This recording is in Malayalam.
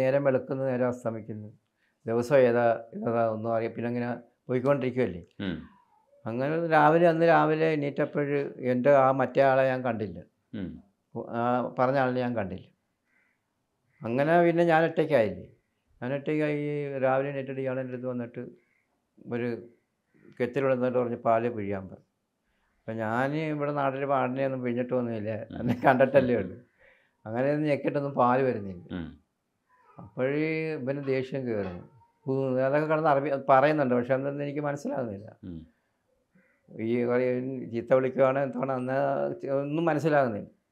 നേരം വെളുക്കുന്ന നേരം അസ്തമിക്കുന്നു ദിവസം ഏതാ ഏതാ ഒന്നും അറിയാം പിന്നെ അങ്ങനെ പോയിക്കൊണ്ടിരിക്കുമല്ലേ അങ്ങനെ രാവിലെ അന്ന് രാവിലെ എണീറ്റപ്പോഴ് എൻ്റെ ആ മറ്റേ ആളെ ഞാൻ കണ്ടില്ല പറഞ്ഞ ആളിനെ ഞാൻ കണ്ടില്ല അങ്ങനെ പിന്നെ ഞാൻ ഒറ്റയ്ക്കായില്ലേ ഞാൻ ഒറ്റയ്ക്കായി രാവിലെ എണീറ്റിട്ട് ഇയാളെ അടുത്ത് വന്നിട്ട് ഒരു കെത്തിലുണ്ടെന്നിട്ട് പറഞ്ഞ് പാല് പിഴിയാൻ പറഞ്ഞു അപ്പം ഞാൻ ഇവിടെ നാട്ടിൽ പാടിനെ ഒന്നും വന്നില്ല എന്നെ കണ്ടിട്ടല്ലേ ഉള്ളൂ അങ്ങനെ ഞെക്കിട്ടൊന്നും പാല് വരുന്നില്ല അപ്പോഴേ ഇവന് ദേഷ്യം കയറും അതൊക്കെ കടന്ന് അറബി പറയുന്നുണ്ട് പക്ഷെ അന്നൊന്നും എനിക്ക് മനസ്സിലാകുന്നില്ല ഈ ചീത്ത വിളിക്കുവാണ് എന്താണ് അന്ന് ഒന്നും മനസ്സിലാകുന്നില്ല